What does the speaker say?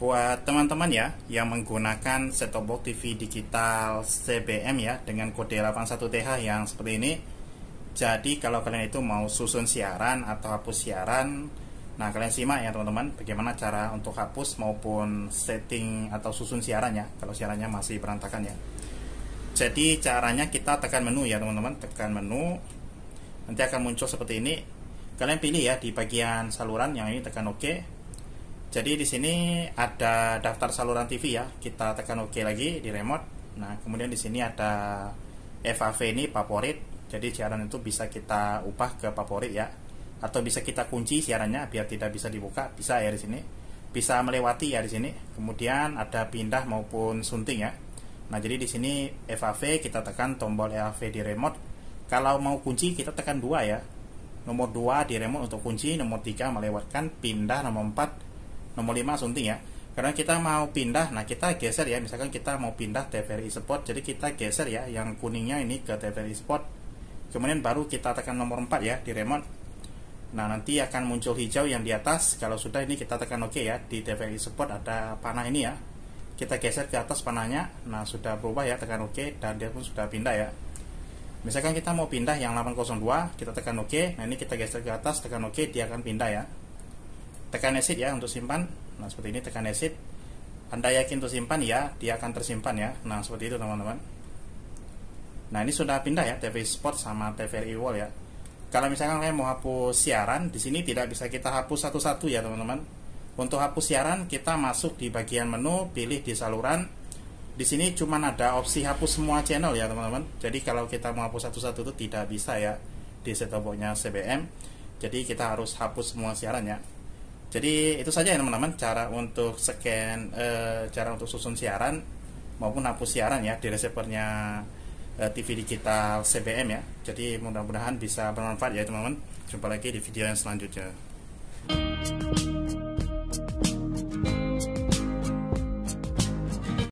buat teman-teman ya yang menggunakan set-top box TV digital CBM ya dengan kode 81TH yang seperti ini. Jadi kalau kalian itu mau susun siaran atau hapus siaran, nah kalian simak ya teman-teman bagaimana cara untuk hapus maupun setting atau susun siarannya kalau siarannya masih berantakan ya. Jadi caranya kita tekan menu ya teman-teman, tekan menu. Nanti akan muncul seperti ini. Kalian pilih ya di bagian saluran yang ini tekan OK jadi di sini ada daftar saluran TV ya. Kita tekan OK lagi di remote. Nah, kemudian di sini ada FAV ini favorit. Jadi siaran itu bisa kita ubah ke favorit ya. Atau bisa kita kunci siarannya biar tidak bisa dibuka. Bisa ya di sini. Bisa melewati ya di sini. Kemudian ada pindah maupun sunting ya. Nah, jadi di sini FAV kita tekan tombol FAV di remote. Kalau mau kunci kita tekan dua ya. Nomor 2 di remote untuk kunci, nomor 3 melewatkan, pindah, nomor 4 nomor 5 sunting ya karena kita mau pindah nah kita geser ya misalkan kita mau pindah TVRI Sport jadi kita geser ya yang kuningnya ini ke TVRI Sport kemudian baru kita tekan nomor 4 ya di remote nah nanti akan muncul hijau yang di atas kalau sudah ini kita tekan OK ya di TVRI Sport ada panah ini ya kita geser ke atas panahnya nah sudah berubah ya tekan OK dan dia pun sudah pindah ya misalkan kita mau pindah yang 802 kita tekan OK nah ini kita geser ke atas tekan OK dia akan pindah ya tekan exit ya untuk simpan nah seperti ini tekan exit anda yakin untuk simpan ya dia akan tersimpan ya nah seperti itu teman-teman nah ini sudah pindah ya TV Sport sama TVRI Wall ya kalau misalkan saya mau hapus siaran di sini tidak bisa kita hapus satu-satu ya teman-teman untuk hapus siaran kita masuk di bagian menu pilih di saluran di sini cuma ada opsi hapus semua channel ya teman-teman jadi kalau kita mau hapus satu-satu itu tidak bisa ya di setoboknya CBM jadi kita harus hapus semua siarannya. ya jadi itu saja ya teman-teman cara untuk scan eh, cara untuk susun siaran maupun hapus siaran ya di receivernya eh, TV digital CBM ya. Jadi mudah-mudahan bisa bermanfaat ya teman-teman. Jumpa lagi di video yang selanjutnya.